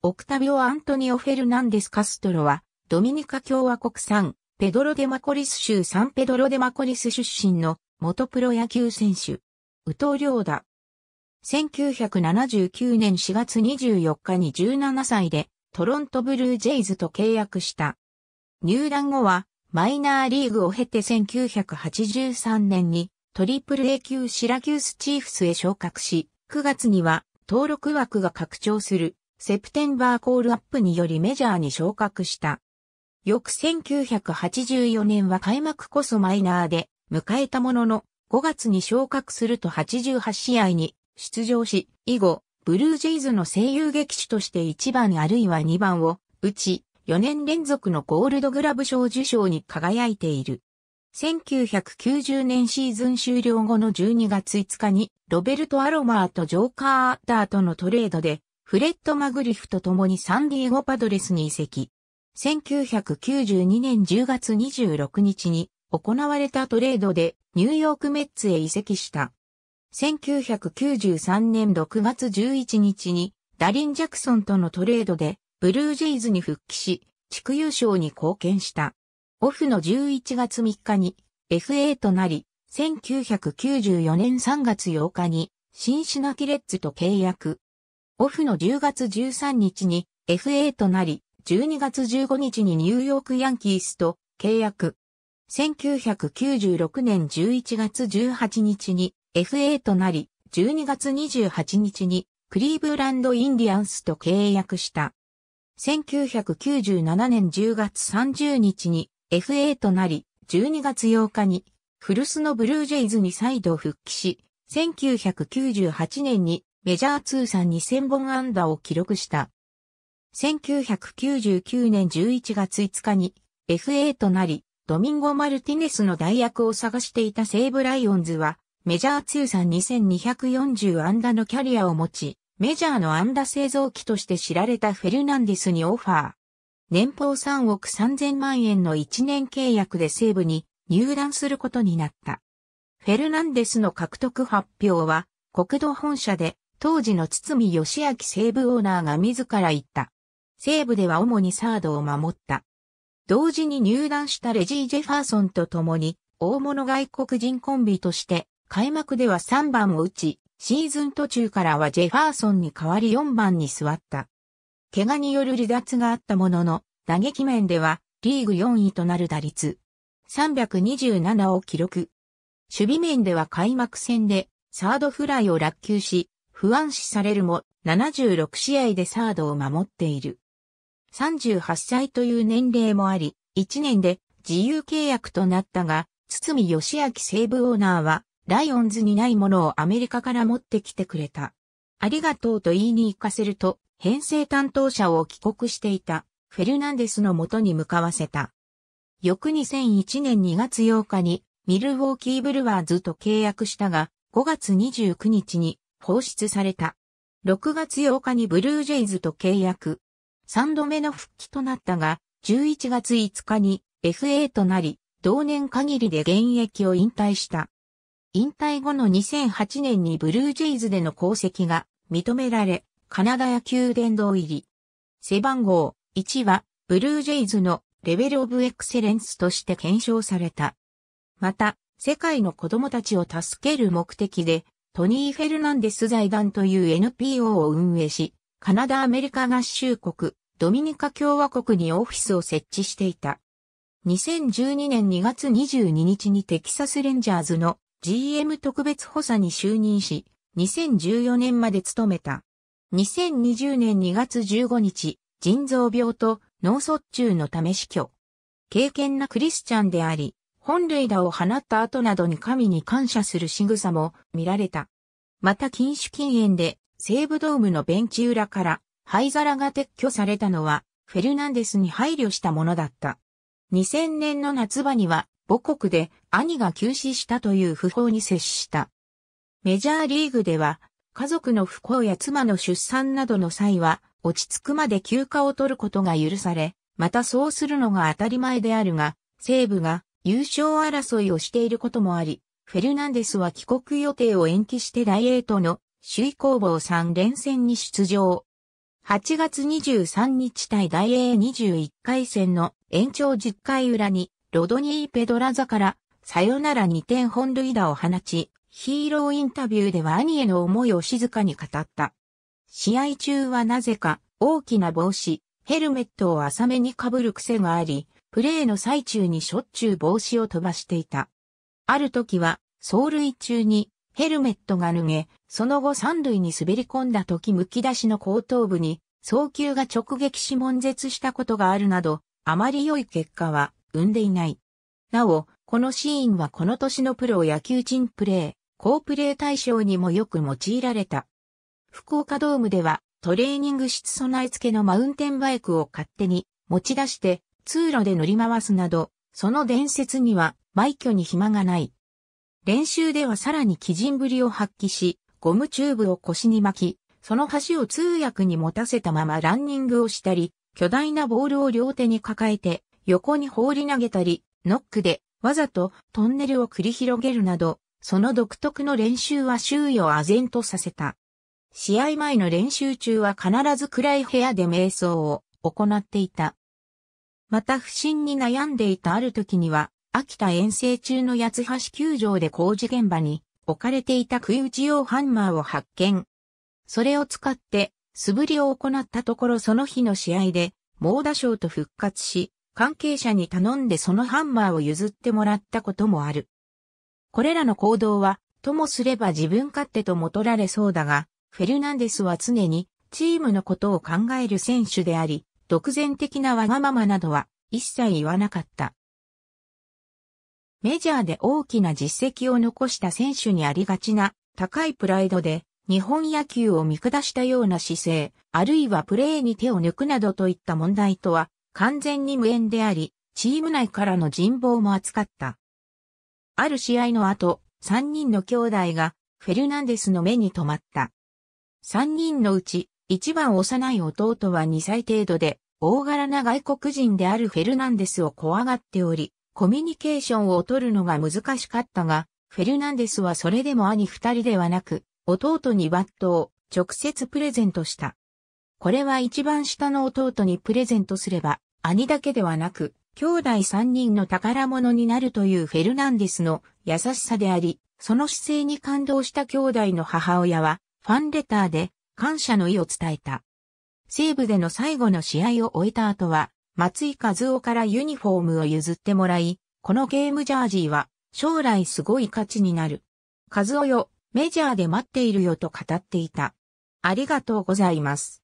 オクタビオ・アントニオ・フェルナンデス・カストロは、ドミニカ共和国産、ペドロ・デ・マコリス州サンペドロ・デ・マコリス出身の元プロ野球選手、宇藤良だ。1979年4月24日に17歳でトロントブルージェイズと契約した。入団後はマイナーリーグを経て1983年にトリプル A 級シラキュースチーフスへ昇格し、9月には登録枠が拡張するセプテンバーコールアップによりメジャーに昇格した。翌1984年は開幕こそマイナーで迎えたものの5月に昇格すると88試合に出場し、以後、ブルージェイズの声優劇手として1番あるいは2番を打ち、4年連続のゴールドグラブ賞受賞に輝いている。1990年シーズン終了後の12月5日に、ロベルト・アロマーとジョーカー・アッターとのトレードで、フレッド・マグリフと共にサンディエゴパドレスに移籍。1992年10月26日に行われたトレードでニューヨークメッツへ移籍した。1993年6月11日にダリン・ジャクソンとのトレードでブルージェイズに復帰し、地区優勝に貢献した。オフの11月3日に FA となり、1994年3月8日にシンシナキレッツと契約。オフの10月13日に FA となり、12月15日にニューヨークヤンキースと契約。1996年11月18日に FA となり、12月28日にクリーブランド・インディアンスと契約した。1997年10月30日に FA となり、12月8日にフルスのブルージェイズに再度復帰し、1998年にメジャー通算2000本安打を記録した。1999年11月5日に FA となり、ドミンゴ・マルティネスの代役を探していた西武ライオンズは、メジャー通算2240安打のキャリアを持ち、メジャーの安打製造機として知られたフェルナンデスにオファー。年俸3億3000万円の1年契約で西武に入団することになった。フェルナンデスの獲得発表は、国土本社で当時の堤義明西部オーナーが自ら言った。西部では主にサードを守った。同時に入団したレジー・ジェファーソンと共に、大物外国人コンビとして、開幕では3番を打ち、シーズン途中からはジェファーソンに代わり4番に座った。怪我による離脱があったものの、打撃面では、リーグ4位となる打率、327を記録。守備面では開幕戦で、サードフライを落球し、不安視されるも76試合でサードを守っている。38歳という年齢もあり、1年で自由契約となったが、堤義明西部オーナーは、ライオンズにないものをアメリカから持ってきてくれた。ありがとうと言いに行かせると、編成担当者を帰国していた、フェルナンデスの元に向かわせた。翌2001年2月8日に、ミルウォーキーブルワーズと契約したが、5月29日に放出された。6月8日にブルージェイズと契約。3度目の復帰となったが、11月5日に FA となり、同年限りで現役を引退した。引退後の2008年にブルージェイズでの功績が認められ、カナダ野球殿堂入り。背番号1は、ブルージェイズのレベルオブエクセレンスとして検証された。また、世界の子供たちを助ける目的で、トニー・フェルナンデス財団という NPO を運営し、カナダ・アメリカ合衆国、ドミニカ共和国にオフィスを設置していた。2012年2月22日にテキサス・レンジャーズの GM 特別補佐に就任し、2014年まで務めた。2020年2月15日、腎臓病と脳卒中のため死去。敬虔なクリスチャンであり、本塁打を放った後などに神に感謝する仕草も見られた。また禁酒禁煙で西武ドームのベンチ裏から灰皿が撤去されたのはフェルナンデスに配慮したものだった。2000年の夏場には母国で兄が急死したという訃報に接した。メジャーリーグでは家族の不幸や妻の出産などの際は落ち着くまで休暇を取ることが許され、またそうするのが当たり前であるが、西部が優勝争いをしていることもあり、フェルナンデスは帰国予定を延期して大イとの首位攻防3連戦に出場。8月23日対大英21回戦の延長10回裏にロドニー・ペドラザからさよなら2点本塁打を放ち、ヒーローインタビューでは兄への思いを静かに語った。試合中はなぜか大きな帽子、ヘルメットを浅めに被る癖があり、プレーの最中にしょっちゅう帽子を飛ばしていた。ある時は、走塁中にヘルメットが脱げ、その後三塁に滑り込んだ時むき出しの後頭部に、早球が直撃し悶絶したことがあるなど、あまり良い結果は生んでいない。なお、このシーンはこの年のプロ野球人プレー、高プレー対象にもよく用いられた。福岡ドームではトレーニング室備え付けのマウンテンバイクを勝手に持ち出して通路で乗り回すなど、その伝説には、埋挙に暇がない。練習ではさらに基人ぶりを発揮し、ゴムチューブを腰に巻き、その端を通訳に持たせたままランニングをしたり、巨大なボールを両手に抱えて、横に放り投げたり、ノックで、わざとトンネルを繰り広げるなど、その独特の練習は周囲を唖然とさせた。試合前の練習中は必ず暗い部屋で瞑想を行っていた。また不審に悩んでいたある時には、秋田遠征中の八橋球場で工事現場に置かれていた杭打ち用ハンマーを発見。それを使って素振りを行ったところその日の試合で猛打賞と復活し、関係者に頼んでそのハンマーを譲ってもらったこともある。これらの行動は、ともすれば自分勝手とも取られそうだが、フェルナンデスは常にチームのことを考える選手であり、独善的なわがままなどは一切言わなかった。メジャーで大きな実績を残した選手にありがちな高いプライドで日本野球を見下したような姿勢、あるいはプレーに手を抜くなどといった問題とは完全に無縁であり、チーム内からの人望も扱った。ある試合の後、3人の兄弟がフェルナンデスの目に留まった。3人のうち一番幼い弟は2歳程度で、大柄な外国人であるフェルナンデスを怖がっており、コミュニケーションを取るのが難しかったが、フェルナンデスはそれでも兄二人ではなく、弟にバットを直接プレゼントした。これは一番下の弟にプレゼントすれば、兄だけではなく、兄弟三人の宝物になるというフェルナンデスの優しさであり、その姿勢に感動した兄弟の母親は、ファンレターで、感謝の意を伝えた。西部での最後の試合を終えた後は、松井和夫からユニフォームを譲ってもらい、このゲームジャージーは将来すごい価値になる。和夫よ、メジャーで待っているよと語っていた。ありがとうございます。